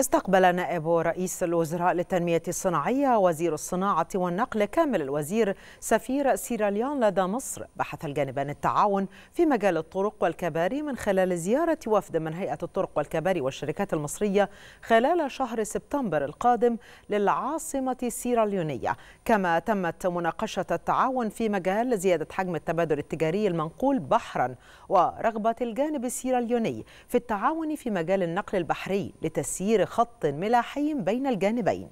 استقبل نائب رئيس الوزراء للتنمية الصناعية وزير الصناعة والنقل كامل الوزير سفير سيراليون لدى مصر بحث الجانبان التعاون في مجال الطرق والكباري من خلال زيارة وفد من هيئة الطرق والكباري والشركات المصرية خلال شهر سبتمبر القادم للعاصمة السيراليونية كما تمت مناقشة التعاون في مجال زيادة حجم التبادل التجاري المنقول بحرا ورغبة الجانب السيراليوني في التعاون في مجال النقل البحري لتسيير خط ملاحي بين الجانبين